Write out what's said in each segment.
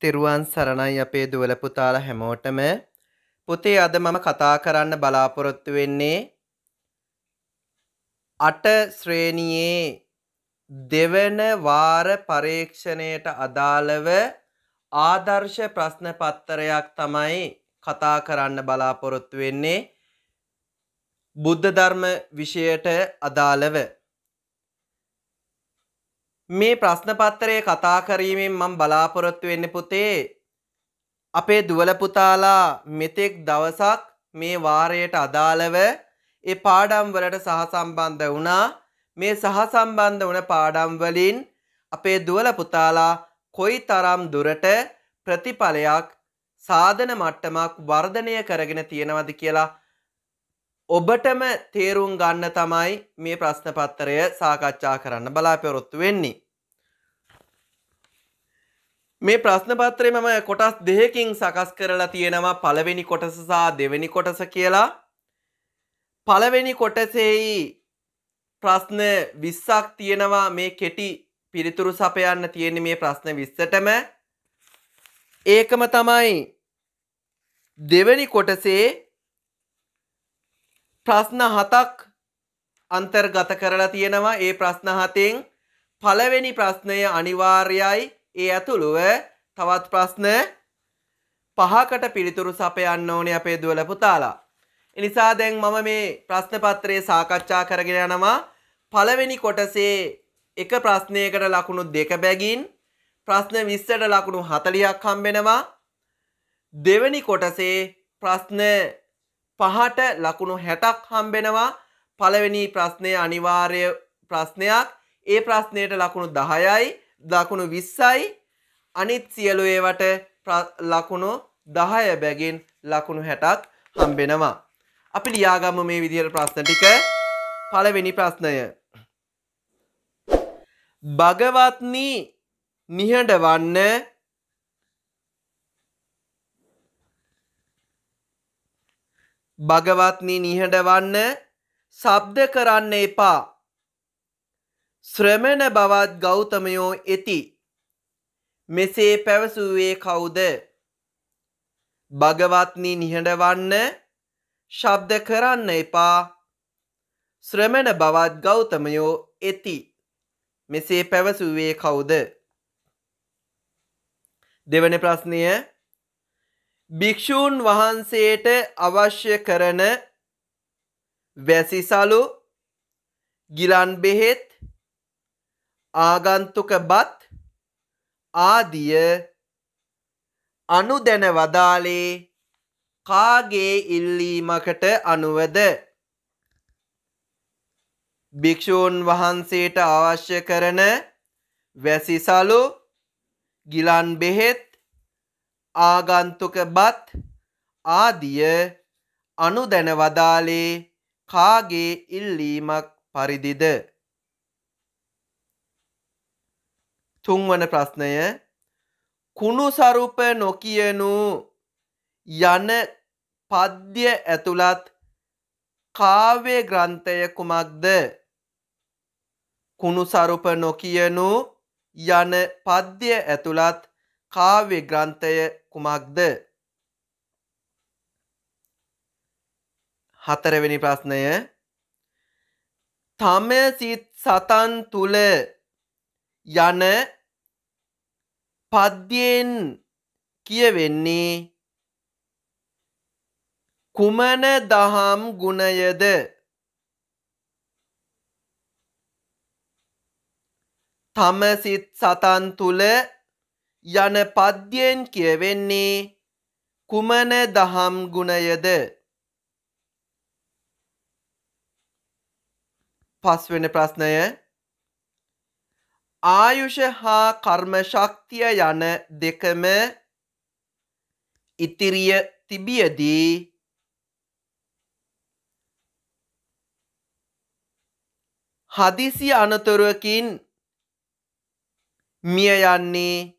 තෙරුවන් සරණයි අපේ දුවල පුතාල හැමෝටම පුතේ අද මම කතා කරන්න බලාපොරොත්තු වෙන්නේ අට ශ්‍රේණියේ දෙවන වාර පරීක්ෂණයට අදාළව ආදර්ශ ප්‍රශ්න පත්තරයක් තමයි කතා කරන්න බලාපොරොත්තු වෙන්නේ බුද්ධ ධර්ම විෂයට අදාළව මේ ප්‍රශ්නපත්තරය කතා කිරීමෙන් මම බලාපොරොත්තු වෙන්නේ පුතේ අපේ දුවල පුතාලා මෙතෙක් දවසක් මේ වාරයට අදාළව ඒ පාඩම් වලට සහසම්බන්ධ වුණා මේ සහසම්බන්ධ වුණ පාඩම් වලින් අපේ දුවල පුතාලා කොයිතරම් දුරට ප්‍රතිඵලයක් සාධන මට්ටමක් වර්ධනය කරගෙන තියෙනවද කියලා ඔබටම තේරුම් ගන්න තමයි මේ ප්‍රශ්න පත්‍රය සාකච්ඡා කරන්න බලාපොරොත්තු වෙන්නේ. මේ ප්‍රශ්න පත්‍රය මම කොටස් දෙකකින් සකස් කරලා තියෙනවා පළවෙනි කොටස සහ දෙවෙනි කොටස කියලා. පළවෙනි කොටසේයි ප්‍රශ්න 20ක් තියෙනවා මේ කෙටි පිළිතුරු සපයන්න තියෙන මේ ප්‍රශ්න 20ටම ඒකම තමයි දෙවෙනි කොටසේ ප්‍රශ්න හතක් අන්තර්ගත කරලා තියෙනවා ඒ ප්‍රශ්න හතෙන් පළවෙනි ප්‍රශ්නය අනිවාර්යයි ඒ ඇතුළුව තවත් ප්‍රශ්න පහකට පිළිතුරු සපයන්න ඕනේ අපේ දුවල පුතාලා. එනිසා දැන් මම මේ ප්‍රශ්න පත්‍රයේ සාකච්ඡා කරගෙන යනවා පළවෙනි කොටසේ එක ප්‍රශ්නයකට ලකුණු දෙක බැගින් ප්‍රශ්න 20ට ලකුණු 40ක් හම්බෙනවා. දෙවෙනි කොටසේ ප්‍රශ්න පහට ලකුණු හැටක් හම්බෙනවා පළවෙනි ප්‍රශ්නය අනිවාර්ය ප්‍රශ්නයක් ඒ ප්‍රශ්නයට ලකුණු දහයයි ලකුණු විස්සයි අනිත් සියලු ඒවට ලකුණු දහය බැගින් ලකුණු හැටක් හම්බෙනවා. අපි ලියාගම්ම මේ විදිහට ප්‍රශ්න ටික පළවෙනි ප්‍රශ්නය. භගවත්නී නිහඬ වන්න භගවත්නි නිහඬවන්න ශබ්ද කරන්න එපා. ශ්‍රමණ බවත් ගෞතමයෝ එති. මෙසේ පැවසුවේ කවුද? භගවත්නි නිහඬවන්න ශබ්ද කරන්න එපා. ශ්‍රමණ බවත් ගෞතමයෝ එති. මෙසේ පැවසුවේ කවුද? දෙවන ප්‍රශ්නය භික්‍ෂූන් වහන්සේට අවශ්‍ය කරන වැසිසලු ගිලන් බෙහෙත් ආගන්තුක බත් ආදිය අනුදැන වදාලේ කාගේ ඉල්ලීමකට අනුවද භික්‍ෂූන් වහන්සේට අවශ්‍ය කරන වැසිසලු ගිලන් බෙහෙත් ආගන්තුක බත් ආදිය අනුදැන වදාලේ කාගේ ඉල්ලීමක් පරිදිද තුන්වන ප්‍රශ්නය කුණු සරුප නොකියනු යන පද්‍ය ඇතුළත් කාව්‍ය ග්‍රන්ථය කුමක්ද කුණු සරුප නොකියනු යන පද්‍ය ඇතුළත් කාව්‍ය ග්‍රන්ථය කුමක්ද හතරවෙනි ප්‍රශ්නය තම සිත් සතන් තුළ යන පද්‍යයෙන් කියවෙන්නේ කුමන දහම් ගුණයද තම සිත් සතන් තුළ යන පද්‍යයෙන් කියවෙන්නේ කුමන දහම් ගුණයද පස්වෙන ප්‍රශ්නය ආයුෂ හා කර්ම ශක්තිය යන දෙකම ඉතිරිය තිබියදී හදිසි අනතුරුවකින් මිය යන්නේ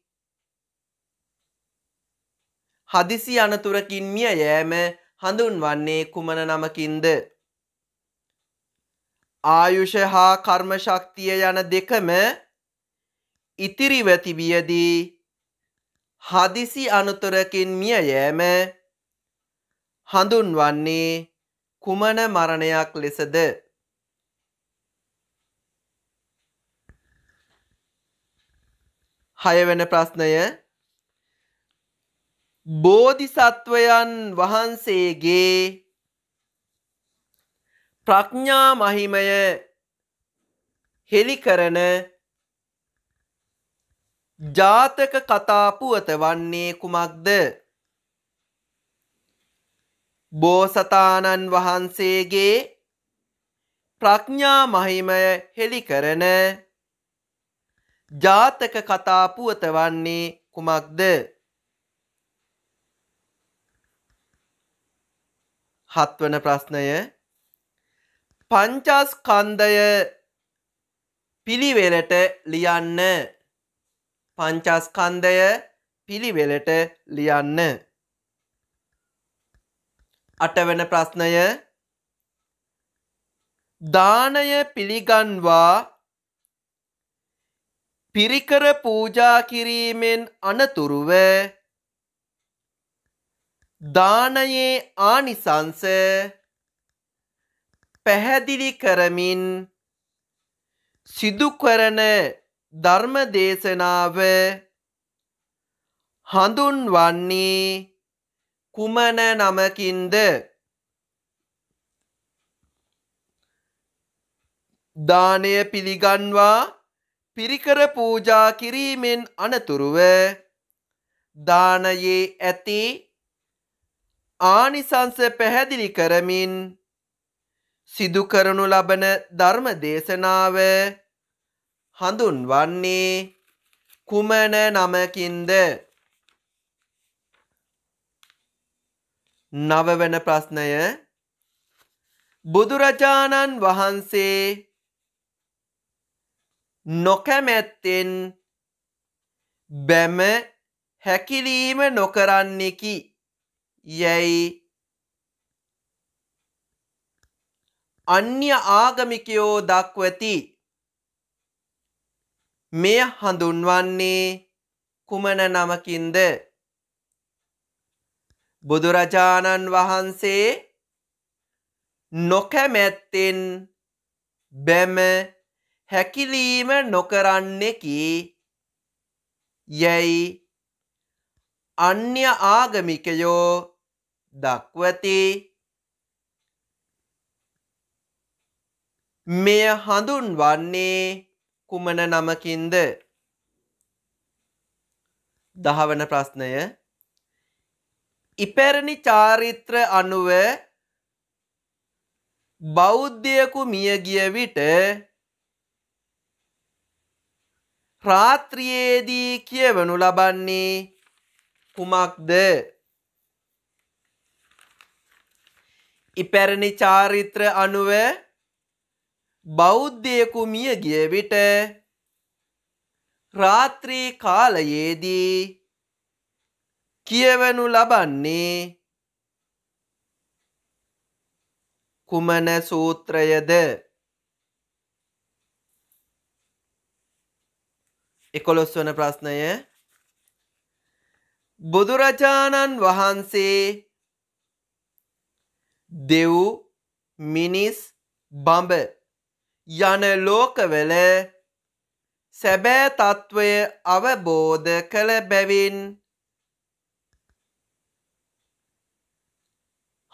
හදිසි අනතුරකින් මිය යෑම හඳුන්වන්නේ කුමන නමකින්ද? ආයුෂ හා කර්ම ශක්තිය යන දෙකම ඉතිරිව තිබියදී හදිසි අනතුරකින් මිය යෑම හඳුන්වන්නේ කුමන මරණයක් ලෙසද? හයවන ප්‍රශ්නය බෝධිසත්වයන් වහන්සේගේ ප්‍රඥා මහිමය හෙළි කරන ජාතක කතා පුවත වන්නේ කුමක්ද? බෝසතාණන් වහන්සේගේ ප්‍රඥා මහිමය හෙළි කරන ජාතක කතා පුවත වන්නේ කුමක්ද? හත්වන ප්‍රශ්නය පංචස්කන්දය පිළිවෙලට ලියන්න පංචස්කන්දය පිළිවෙලට ලියන්න අටවන ප්‍රශ්නය දානය පිළිගන්වා පිරිකර පූජා කිරීමෙන් අනතුරුව දානයේ ආනිසංස පැහැදිලි කරමින් සිදු කරන ධර්ම දේශනාව හඳුන්වන්නේ කුමන නමකින්ද දානය පිළිගන්වා පිරිකර පූජා කිරීමෙන් අනතුරුව දානයේ ඇති ආනිසංස පැහැදිලි කරමින් සිදු කරනු ලබන ධර්ම දේශනාව හඳුන්වන්නේ කුමන නමකින්ද නවවන ප්‍රශ්නය බුදුරජාණන් වහන්සේ නොකැමැත්තෙන් බැම හැකිලීම නොකරන්නේකි යැයි e අන්‍ය ආගමිකයෝ දක්වති මෙය හඳුන්වන්නේ කුමන නමකින්ද බුදුරජාණන් වහන්සේ නොකැමැත්තෙන් බැම හැකිලීම නොකරන්නෙකි යැයි අන්‍ය ආගමිකයෝ දක්වති මෙය හඳුන්වන්නේ කුමන නමකින්ද දහවන ප්‍රශ්නය ඉපැරණි චාරිත්‍ර අනුව බෞද්ධයකු මියගිය විට රාත්‍රියේදී කියවනු ලබන්නේ කුමක්ද? ඉපැරණි චාරිත්‍ර අනුව බෞද්ධයෙකු මිය ගිය විට රාත්‍රී කාලයේදී කියවනු ලබන්නේ කුමන සූත්‍රයද එකොළොස්වන ප්‍රශ්නය බුදුරජාණන් වහන්සේ දෙව් මිනිස් බඹ යන ලෝකවල සැබෑ තත්ත්වය අවබෝධ කළ බැවින්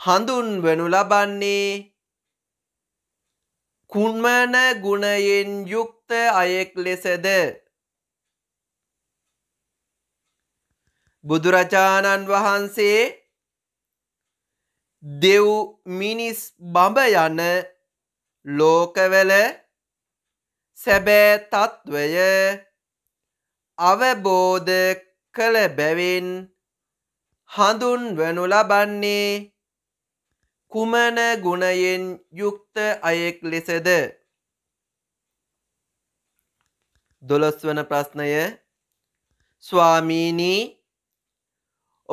හඳුන්වනු ලබන්නේ කුමන ගුණයෙන් යුක්ත අයෙක් ලෙසද බුදුරජාණන් වහන්සේ දෙව් මිනිස් බඹ යන ලෝකවල සැබෑ තත්වය අවබෝධ කළ බැවින් හඳුන්වනු ලබන්නේ කුමන ගුණයෙන් යුක්ත අයෙක් ලෙසද දොළොස්වන ප්‍රශ්නය ස්වාමීනී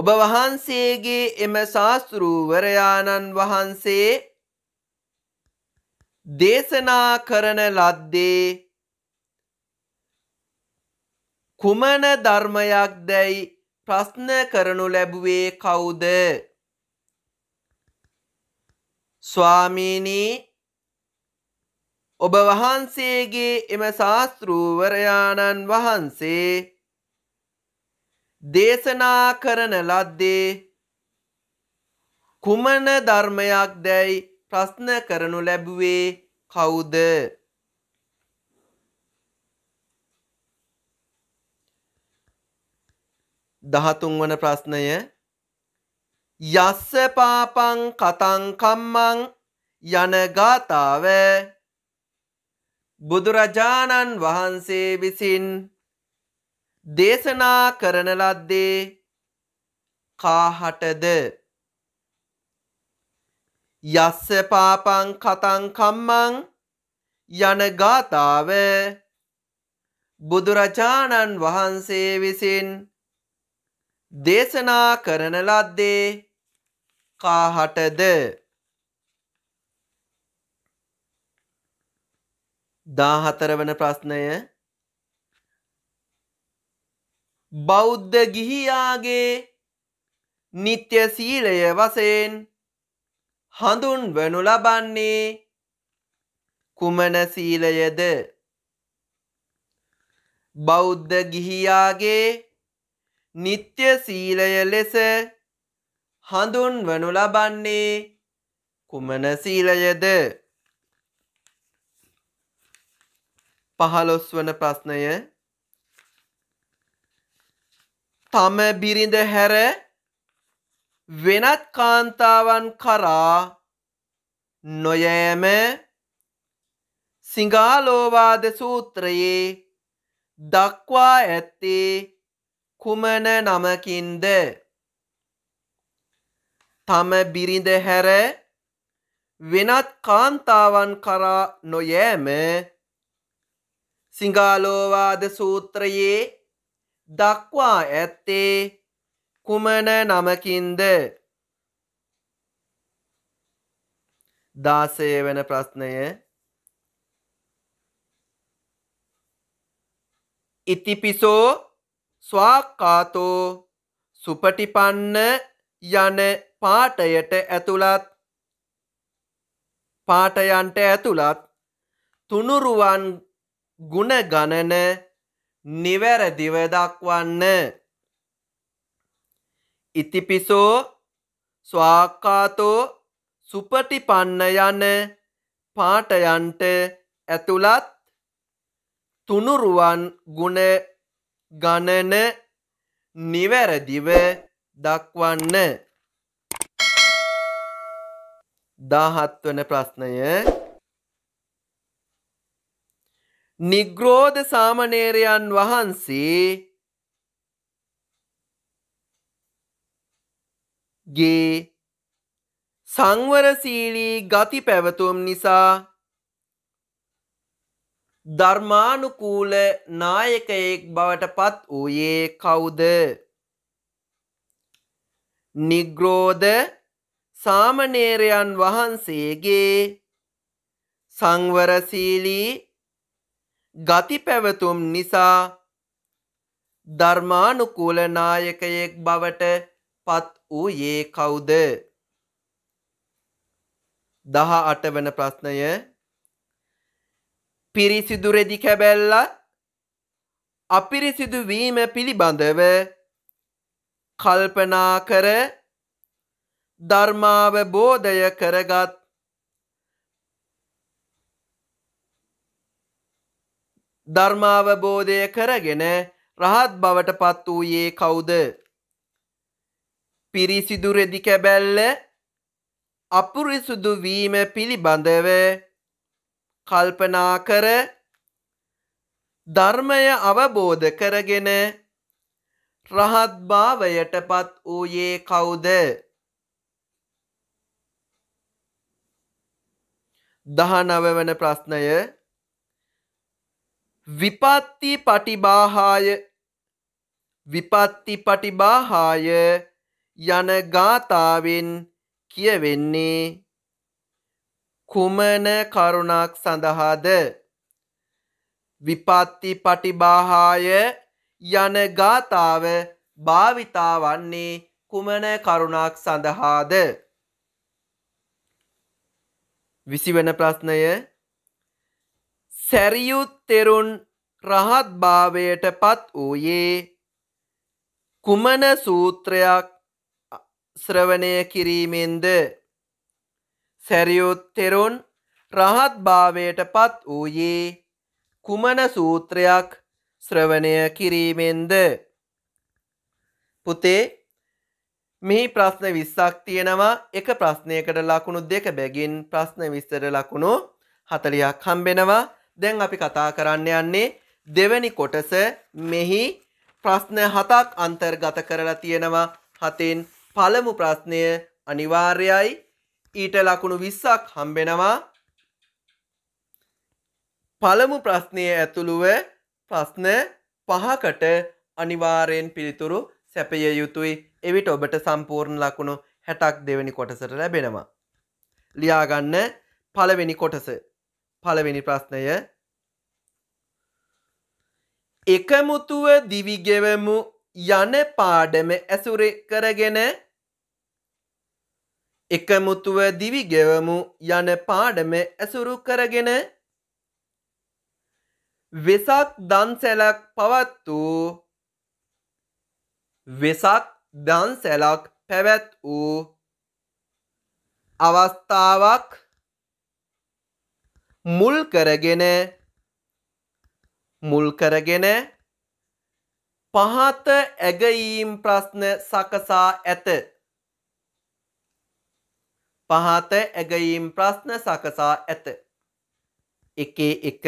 ඔබ වහන්සේගේ එම ශාස්තෘූවරයාණන් වහන්සේ දේශනා කරන ලද්දේ කුමන ධර්මයක් දැයි ප්‍රශ්න කරනු ලැබුවේ කවුද? ස්වාමීනි ඔබ වහන්සේගේ එම ශාස්තෘූවරයාණන් වහන්සේ දේශනා කරන ලද්දේ කුමන ධර්මයක් දැයි ප්‍රශ්න කරනු ලැබුවේ කවුද දහතුන්වන ප්‍රශ්නය යස්ස පාපං කතං කම්මං යන ගාතාව බුදුරජාණන් වහන්සේ විසින් දේශනා කරන ලද්දේ කාහටද යස්ස පාපං කතං කම්මං යන ගාතාව බුදුරජාණන් වහන්සේ විසින් දේශනා කරන ලද්දේ කාහටද දාහතර වන ප්‍රශ්නය බෞද්ධ ගිහියාගේ නිත්‍ය සීලය වසයෙන් හඳුන්වනු ලබන්නේ කුමන සීලයද බෞද්ධ ගිහියාගේ නිත්‍ය සීලය ලෙස හඳුන්වනු ලබන්නේ කුමන සීලයද පහළොස්වන ප්‍රශ්නය තම බිරිඳ හැර වෙනත් කාන්තාවන් කරා නොයෑම සිංහාලෝවාද සූත්‍රයේ දක්වා ඇත්තේ කුමන නමකින්ද තම බිරිඳ හැර වෙනත් කාන්තාවන් කරා නොයෑම සිංහාලෝවාද සූත්‍රයේ දක්වා ඇත්තේ කුමන නමකින්ද දාසය වෙන ප්‍රශ්නය ඉතිපිසෝ ස්වාකාතෝ සුපටිපන්න යන පාටයට ඇතුළත් පාටයන්ට ඇතුළත් තුනුරුවන් ගුණ ගණන නිවැරදිව දක්වන්න. ඉතිපිසෝ ස්වාක්කාතෝ සුපටිපන්න යන පාටයන්ට ඇතුළත් තුනුරුවන් ගුණ ගණන නිවැරදිව දක්වන්න. දාහත්වන ප්‍රශ්නය නිග්‍රෝධ සාමණේරයන් වහන්සේ ගේ සංවරශීලී ගති පැවතුම් නිසා ධර්මානුකූල නායකයෙක් බවට පත් වූයේ කවුද? නිග්‍රෝධ සාමණේරයන් වහන්සේගේ සංවරශීලී ගති පැවතුම් නිසා ධර්මානුකූල නායකයෙක් බවට පත් වූයේ කවුද? 18 වෙනි ප්‍රශ්නය පිරිසිදු රෙදි කැබැල්ල අපිරිසිදු වීම පිළිබඳව කල්පනා කර ධර්මාව බෝධය කරගත් ධර්මාවබෝධය කරගෙන රහත් බවට පත් වූයේ කවුද? පිරිසිදු රෙදි කැබැල්ල අපිරිසුදු වීම පිළිබඳව කල්පනා කර ධර්මය අවබෝධ කරගෙන රහත් භාවයට පත් වූයේ කවුද? දහනව වන ප්‍රශ්නය විපත්ති පටිබාහාය විපත්ති පටිබාහාය යන ගාථාවෙන් කියවෙන්නේ කුමන කරුණක් සඳහාද විපත්ති පටිබාහාය යන ගාථාව භාවිතා වන්නේ කුමන කරුණක් සඳහාද විසිවන ප්‍රශ්නය සැරියුත්තෙරුන් රහත්භාවයට පත් වූයේ කුමන සූත්‍රයක් ශ්‍රවණය කිරීමෙන්ද සැරියුත්තෙරුන් රහත්භාවයට පත් වූයේ කුමන සූත්‍රයක් ශ්‍රවණය කිරීමෙන්ද පුතේ මෙහි ප්‍රශ්න 20ක් තියෙනවා එක ප්‍රශ්නයකට ලකුණු දෙක බැගින් ප්‍රශ්න 20ට ලකුණු 40ක් හම්බෙනවා දැන් අපි කතා කරන්න යන්නේ දෙවැනි කොටස මෙහි ප්‍රශ්න හතක් අන්තර්ගත කරලා තියෙනවා හතෙන් පළමු ප්‍රශ්නය අනිවාර්යයි ඊට ලකුණු විස්සක් හම්බෙනවා පළමු ප්‍රශ්නය ඇතුළුව ප්‍රශ්න පහකට අනිවාරයෙන් පිළිතුරු සැපය යුතුයි එවිට ඔබට සම්පූර්ණ ලකුණු හැටක් දෙවැනි කොටසට ලැබෙනවා. ලියාගන්න පළවෙනි කොටස පළවෙනි ප්‍රශ්නය එකමුතුව දිවිගෙවමු යන පාඩම ඇසුර කරගෙන එකමුතුව දිවිගෙවමු යන පාඩම ඇසුරු කරගෙන වෙසක් දන්සැලක් පවත් වූ වෙසක් දන්සැලක් පැවැත් වූ අවස්ථාවක් මුල් කරගෙන මුල් කරගෙන පහත ඇගයීම් ප්‍රශ්න සකසා ඇත පහත ඇගයීම් ප්‍රශ්න සකසා ඇත එකේ එක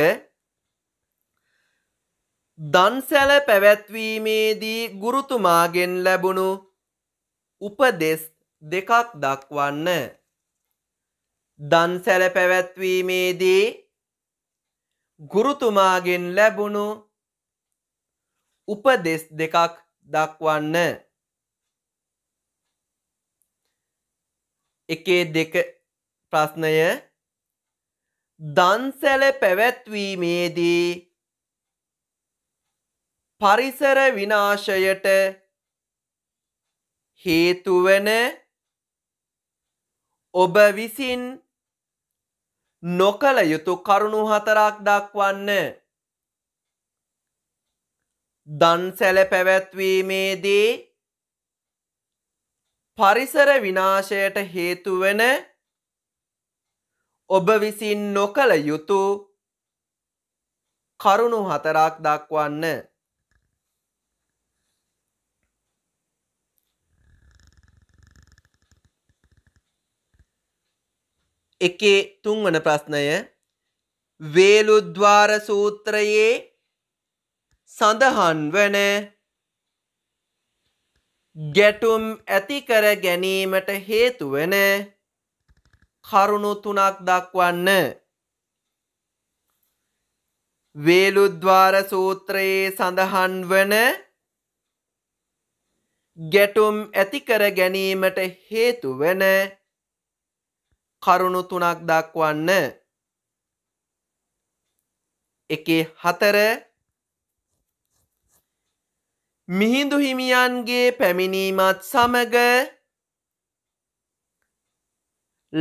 දන්සැල පැවැත්වීමේදී ගුරුතුමාගෙන් ලැබුණු උපදෙස් දෙකක් දක්වන්න දන්සැල පැවැත්වීමේදී ගුරුතුමාගෙන් ලැබුණු උපදෙස් දෙකක් දක්වන්න. එකේ දෙක ප්‍රශ්නය දන්සැල පැවැත්වීමේදී පරිසර විනාශයට හේතුවන ඔබ විසින් නොකළ යුතු කරුණු හතරක් දක්වන්න. දන්සැල පැවැත්වීමේදී පරිසර විනාශයට හේතුවන ඔබ විසින් නොකළ යුතු කරුණු හතරක් දක්වන්න. එකේ තුන්වන ප්‍රශ්නය වේලුද්වාර සූත්‍රයේ සඳහන් වන ගැටුම් ඇති කර ගැනීමට හේතු වෙන කරුණු තුනක් දක්වන්න වේලුද්වාර සූත්‍රයේ සඳහන් වන ගැටුම් ඇති කර ගැනීමට හේතු වෙන කරුණු තුනක් දක්වන්න. එකේ හතර මිහිඳු හිමියන්ගේ පැමිණීමත් සමග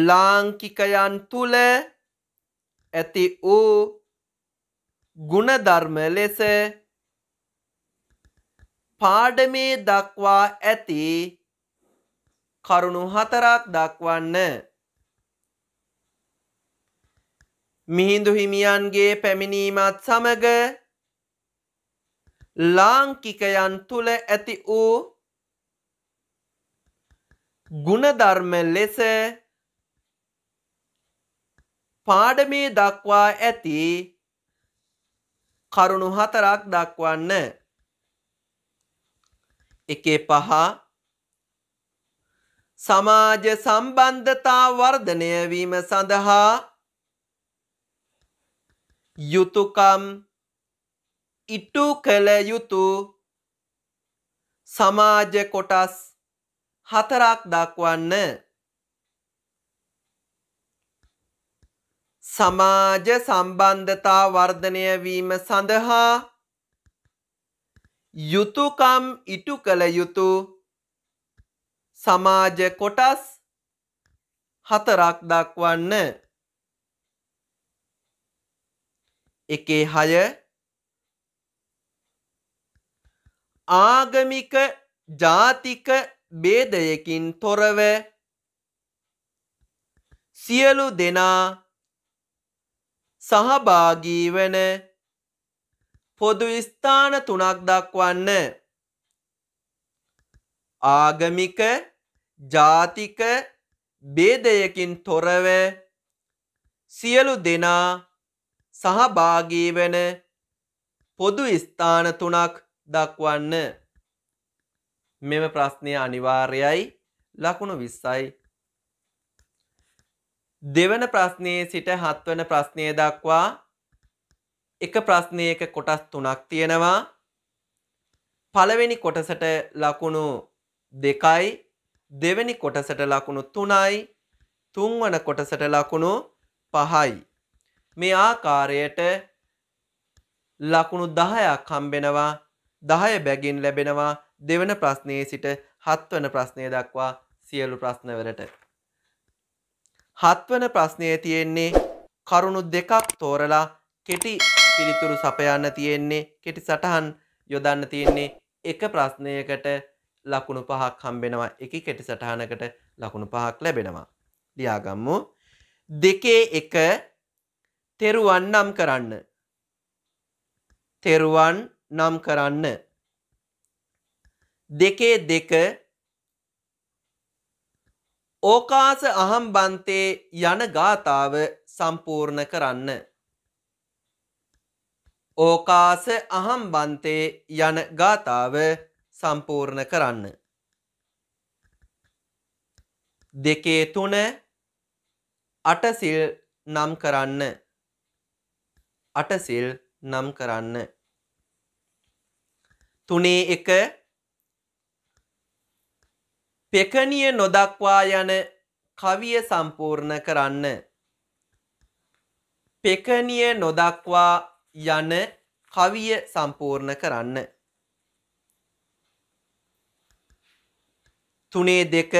ලාංකිකයන් තුල ඇති වූ ගුණධර්ම ලෙස පාඩමේ දක්වා ඇති කරුණු හතරක් දක්වන්න මිහිඳු හිමියන්ගේ පැමිණීමත් සමග ලාංකිකයන් තුළ ඇති වූ ගුණධර්ම ලෙස පාඩමේ දක්වා ඇති කරුණු හතරක් දක්වන්න. එකේ පහ සමාජ සම්බන්ධතා වර්ධනය වීම සඳහා යුතුයකම් ඉටු කළ යුතු සමාජ කොටස් හතරක් දක්වන්න සමාජ සම්බන්ධතා වර්ධනය වීම සඳහා යුතුයකම් ඉටු කළ යුතු සමාජ කොටස් හතරක් දක්වන්න එකේ හය ආගමික ජාතික බේදයකින් තොරව සියලු දෙනා සහභාගී වන පොදු ස්ථාන තුනක් දක්වන්න. ආගමික ජාතික බේදයකින් තොරව සියලු දෙනා සහභාගී වන පොදු ස්ථාන තුනක් දක්වන්න. මෙම ප්‍රශ්නය අනිවාර්යයි ලකුණු 20යි. දෙවන ප්‍රශ්නයේ සිට හත්වන ප්‍රශ්නය දක්වා එක ප්‍රශ්නයක කොටස් තුනක් තියෙනවා. පළවෙනි කොටසට ලකුණු දෙකයි දෙවැනි කොටසට ලකුණු තුනයි තුන්වන කොටසට ලකුණු පහයි. මේ ආකාරයට ලකුණු 10ක් හම්බෙනවා 10 බැගින් ලැබෙනවා දෙවන ප්‍රශ්නයේ සිට හත්වන ප්‍රශ්නය දක්වා සියලු ප්‍රශ්නවලට හත්වන ප්‍රශ්නය තියෙන්නේ කරුණු දෙකක් තෝරලා කෙටි පිළිතුරු සපයන්න තියෙන්නේ කෙටි සටහන් යොදන්න තියෙන්නේ එක ප්‍රශ්නයකට ලකුණු පහක් හම්බෙනවා එක කෙටි සටහනකට ලකුණු පහක් ලැබෙනවා ලියාගම්මු දෙකේ එක තෙරුවන් නම් කරන්න. තෙරුවන් නම් කරන්න. දෙකේ දෙක ඕකාස අහම්බන්තේ යන ගාථාව සම්පූර්ණ කරන්න. ඕකාස අහම්බන්තේ යන ගාථාව සම්පූර්ණ කරන්න. දෙකේ තුන අටසිල් නම් කරන්න. අටසිල් නම් කරන්න. තුනේ එක පෙකණිය නොදක්වා යන කවිය සම්පූර්ණ කරන්න. පෙකණිය නොදක්වා යන කවිය සම්පූර්ණ කරන්න. තුනේ දෙක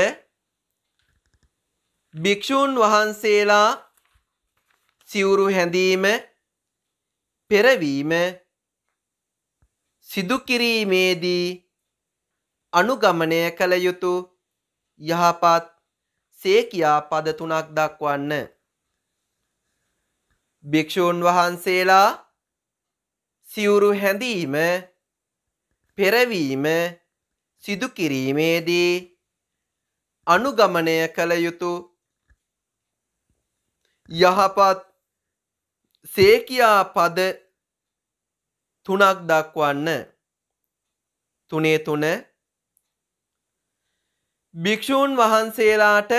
භික්‍ෂූන් වහන්සේලා සිවුරු හැඳීම පෙරවීම සිදුකිරීමේදී අනුගමනය කළ යුතු යහපත් සේකියා පද තුනක් දක්වන්න. භික්‍ෂූන් වහන්සේලා සිවුරු හැඳීම පෙරවීම සිදුකිරීමේදී අනුගමනය කළ යුතු යහපත් සේකියා පද තුනක් දක්වන්න තුනේ තුන භික්ෂූන් වහන්සේලාට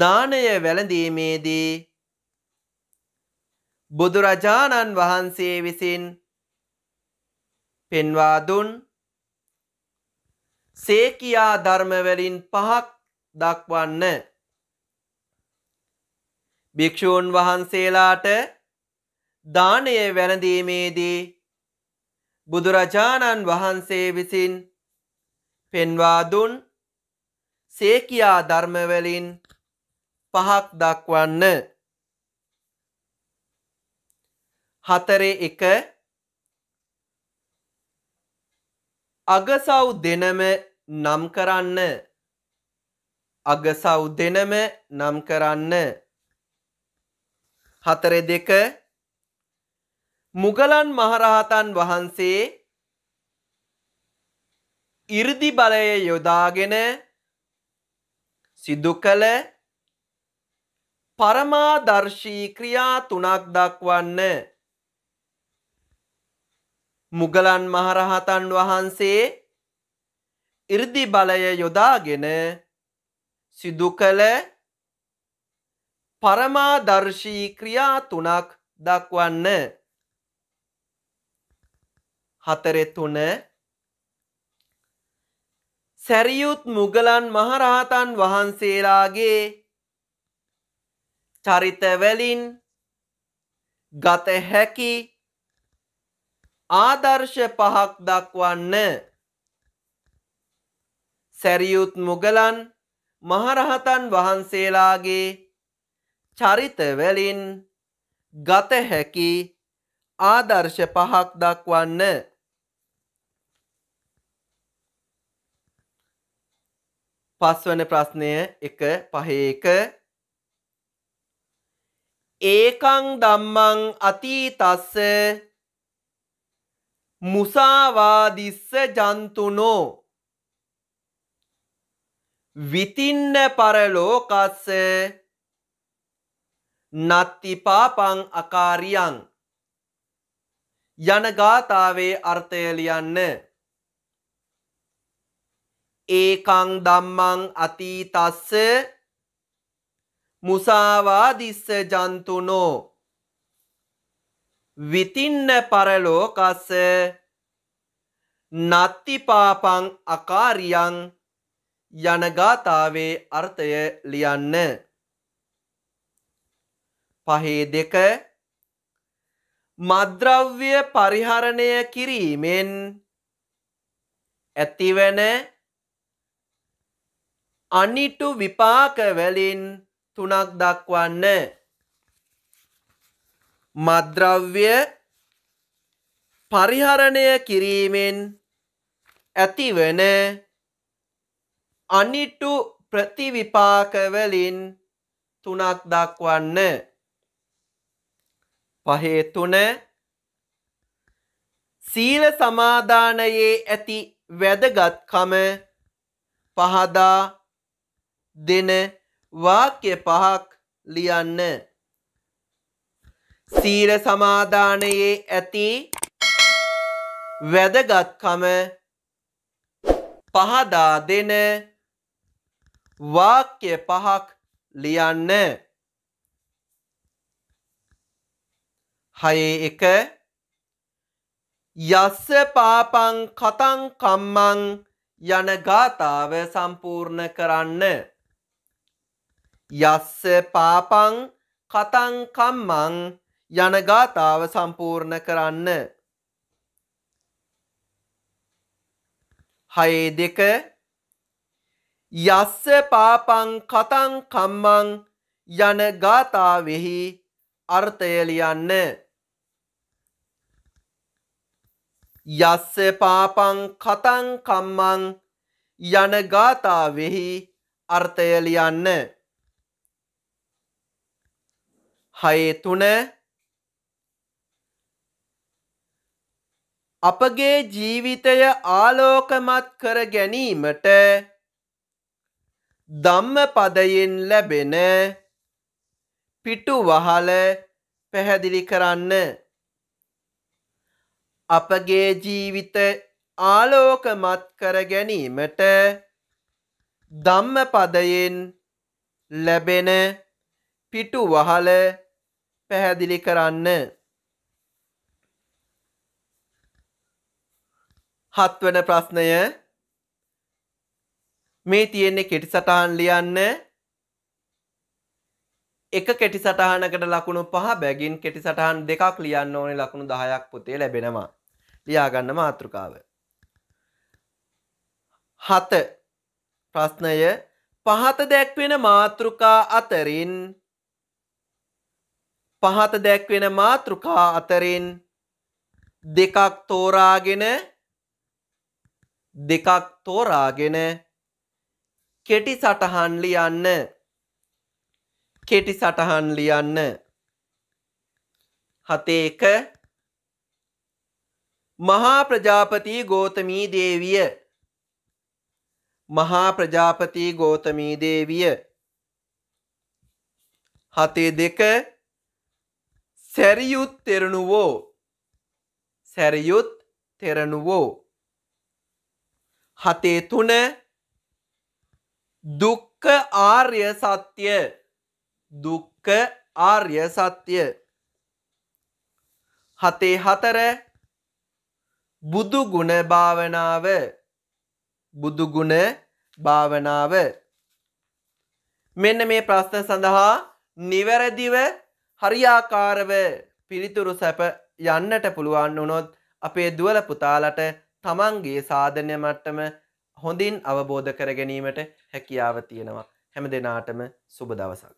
දානය වැළඳීමේදී බුදුරජාණන් වහන්සේ විසින් පෙන්වා දුන් සේකියා ධර්මවලින් පහක් දක්වන්න භික්ෂූන් වහන්සේලාට දානය වැළඳීමේදී බුදුරජාණන් වහන්සේ විසින් පෙන්වා දුන් සේකියා ධර්මවලින් පහක් දක්වන්න හතරේ එක අගසව් දෙනම නම් කරන්න අගසව් දෙනම නම් කරන්න හතර දෙක මුගලන් මහරහතන් වහන්සේ 이르දි බලය යොදාගෙන සිදු කළ පරමාදර්ශී ක්‍රියා තුනක් දක්වන්න මුගලන් මහරහතන් වහන්සේ 이르දි බලය යොදාගෙන සිදු කළ පරමාදර්ශී ක්‍රියා තුනක් දක්වන්න හතරෙ තුන සැරියුත් මුගලන් මහරහතන් වහන්සේලාගේ චරිතවලින් ගත හැකි ආදර්ශ පහක් දක්වන්න සැරියුත් මුගලන් මහරහතන් වහන්සේලාගේ චරිතවලින් ගත හැකි ආදර්ශ පහක් දක්වන්න පස්වන ප්‍රශ්නය එක පහේක ඒකං දම්මං අතීතස්ස මුසාවාදිස්ස ජන්තුනෝ විතින්න පරලෝකස්ස නත්තිපාපං අකාරියන් යන ගාථාවේ අර්ථය ලියන්න ඒකං ධම්මං අතීතස්ස මුසාවාදිස්ස ජන්තුනෝ විතින්න පරලෝකස්ස නත්ති පාපං අකාරියං යන ගාතාවේ අර්ථය ලියන්න පහේ දෙක මද්‍රව්‍ය පරිහරණය කිරීමෙන් ඇතිවන අනිටු විපාකවලින් තුනක් දක්වන්න. මද්‍රව්‍ය පරිහරණය කිරීමෙන් ඇතිවන අනිටු ප්‍රතිවිපාකවලින් තුනක් දක්වන්න. පහේ තුන සීල සමාදානයේ ඇති වැදගත්කම පහදා දෙන වාක්‍ය පහක් ලියන්න. සීල සමාදානයේ ඇති වැදගත්කම පහදා දෙන වාක්‍ය පහක් ලියන්න. හයේ එක යස්ස පාපං කතං කම්මං යන ගාථාව සම්පූර්ණ කරන්න. යස්ස පාපං කතං කම්මං යන ගාතාව සම්පූර්ණ කරන්න. 6 යස්ස පාපං කතං කම්මං යන ගාතාවෙහි අර්ථය ලියන්න. යස්ස පාපං කතං කම්මං යන ගාතාවෙහි අර්ථය ලියන්න. හයේ තුන අපගේ ජීවිතය ආලෝකමත් කර ගැනීමට ධම්මපදයෙන් ලැබෙන පිටුවහල පැහැදිලි කරන්න අපගේ ජීවිත ආලෝකමත් කර ගැනීමට ධම්මපදයෙන් ලැබෙන පිටුවහල පැහැදිලි කරන්න. හත්වන ප්‍රශ්නය මේ තියෙන්නේ කෙටි සටහන් ලියන්න එක කෙටි සටහනකට ලකුණු පහ බැගින් කෙටි සටහන් දෙකක් ලියන්න ඕනේ ලකුණු 10ක් පුතේ ලැබෙනවා. ලියාගන්න මාතෘකාව. 7 ප්‍රශ්නය පහත දැක්වෙන මාතෘකා අතරින් පහත දැක්වෙන මාතෘකා අතරින් දෙකක් තෝරාගෙන දෙකක් තෝරාගෙන කෙටි සටහන් ලියන්න කෙටි සටහන් ලියන්න හතේක මහා ප්‍රජාපති ගෝතමී දේවිය මහා ප්‍රජාපති ගෝතමී දේවිය හතේ දෙක සැරියුත් තෙරණුවෝ සැරියුත් තෙරණුවෝ හතේ තුන දුක්ඛ ආර්ය සත්‍ය දුක්ඛ ආර්ය සත්‍ය හතේ හතර බුදු ගුණ භාවනාව බුදු ගුණ භාවනාව මෙන්න මේ ප්‍රශ්න සඳහා නිවැරදිව හරියාකාරව පිරිතුරු සැප යන්නට පුළුවන් වුනොත් අපේ දුවල පුතාලට තමන්ගේ සාධනය මට්ටම හොඳින් අවබෝධ කරගැනීමට හැකියාව තියෙනවා හැම දෙනාටම සුබ දවසක්.